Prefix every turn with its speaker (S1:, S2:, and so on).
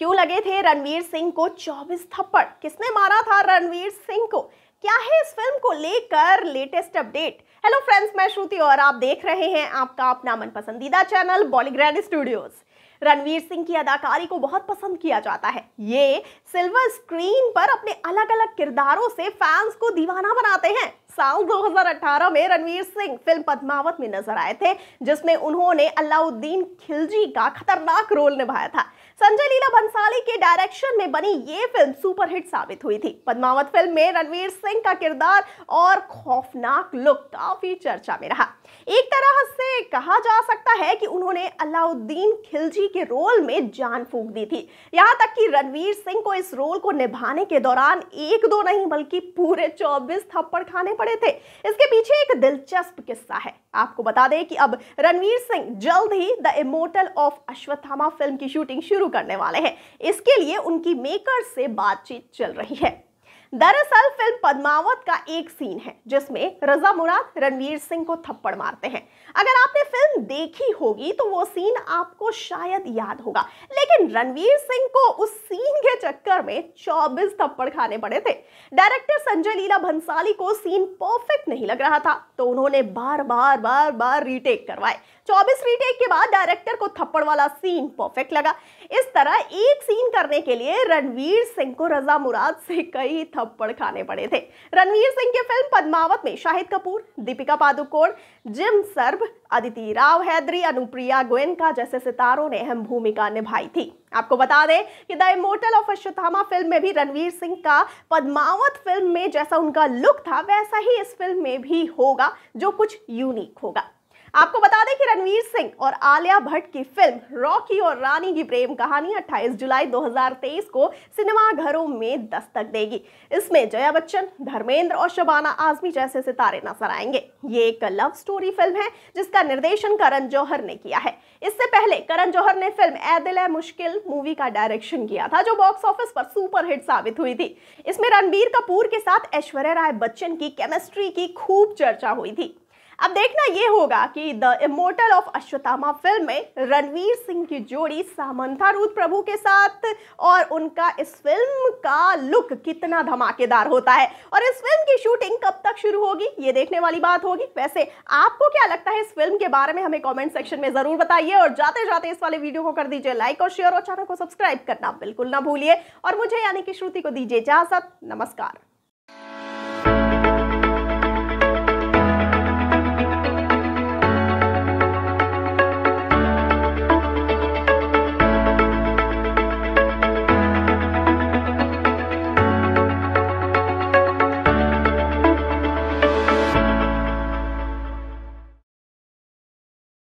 S1: क्यों लगे थे रणवीर सिंह को 24 थप्पड़ किसने मारा था रणवीर सिंह को क्या है इस फिल्म को लेकर लेटेस्ट अपडेट हेलो फ्रेंड्स मैं श्रुति और आप देख रहे हैं आपका अपना मन पसंदीदा channel Bollygrand studios Ranveer Singh की अदाकारी को बहुत पसंद किया जाता है ये सिल्वर स्क्रीन पर अपने अलग अलग किरदारों से फैंस को दीवाना बनाते हैं साल 2018 में रणवीर सिंह फिल्म पद्मावत में नजर आए थे जिसमें उन्होंने अलाउद्दीन खिलजी का खतरनाक रोल निभाया था संजय लीला बंसाली के डायरेक्शन में बनी ये फिल्म सुपरहिट साबित हुई थी पद्मावत फिल्म में रणवीर सिंह का किरदार और खौफनाक लुक काफी चर्चा में रहा एक तरह से कहा जा सकता है कि उन्होंने अलाउद्दीन खिलजी के रोल में जान फूक दी थी यहाँ तक कि रणवीर सिंह को इस रोल को निभाने के दौरान एक दो नहीं बल्कि पूरे चौबीस थप्पड़ खाने पड़े थे इसके पीछे एक दिलचस्प किस्सा है आपको बता दें कि अब रणवीर सिंह जल्द ही the immortal of Ashwatthama film की शूटिंग शुरू करने वाले हैं इसके लिए उनकी मेकर से बातचीत चल रही है दरअसल फिल्म पद्मावत का एक सीन है जिसमें रजा मुराद रणवीर सिंह को थप्पड़ मारते हैं अगर आपने फिल्म देखी होगी तो वो सीन आपको शायद याद होगा लेकिन रणवीर सिंह को उस सीन के चक्कर में 24 थप्पड़ खाने पड़े थे डायरेक्टर संजय लीला भंसाली को सीन परफेक्ट नहीं लग रहा था तो उन्होंने बार बार बार बार रीटेक करवाए 24 रीटेक के बाद डायरेक्टर को थप्पड़ वाला सीन परफेक्ट लगा इस तरह एक सीन करने के लिए रणवीर सिंह को रजा मुराद से कई थप्पड़ खाने पड़े थे रणवीर सिंह की फिल्म पद्मावत में शाहिद कपूर दीपिका पादुकोण जिम सर्ब अदिति राव हैदरी अनुप्रिया गोयनका जैसे सितारों ने अहम भूमिका निभाई थी आपको बता दें कि the immortal of Ashwatthama film में भी रणवीर सिंह का पद्मावत फिल्म में जैसा उनका लुक था वैसा ही इस फिल्म में भी होगा जो कुछ यूनिक होगा आपको बता दें कि रणवीर सिंह और आलिया भट्ट की फिल्म रॉकी और रानी की प्रेम कहानी 28 जुलाई 2023 को सिनेमा घरों में दस्तक देगी इसमें जया बच्चन धर्मेंद्र और शबाना आजमी जैसे सितारे नजर आएंगे ये एक लव स्टोरी फिल्म है जिसका निर्देशन करण जौहर ने किया है इससे पहले करण जौहर ने फिल्म ए दिल है मुश्किल मूवी का डायरेक्शन किया था जो बॉक्स ऑफिस पर सुपरहिट साबित हुई थी इसमें रणबीर कपूर के साथ ऐश्वर्या राय बच्चन की केमिस्ट्री की खूब चर्चा हुई थी अब देखना यह होगा कि the immortal of Ashwatthama film में रणवीर सिंह की जोड़ी सामंथा रूद प्रभु के साथ और उनका इस फिल्म का लुक कितना धमाकेदार होता है और इस फिल्म की शूटिंग कब तक शुरू होगी ये देखने वाली बात होगी वैसे आपको क्या लगता है इस फिल्म के बारे में हमें कॉमेंट सेक्शन में ज़रूर बताइए और जाते जाते इस वाले वीडियो को कर दीजिए लाइक और शेयर और चैनल को सब्सक्राइब करना बिल्कुल ना भूलिए और मुझे यानी कि श्रुति को दीजिए इजाज़त नमस्कार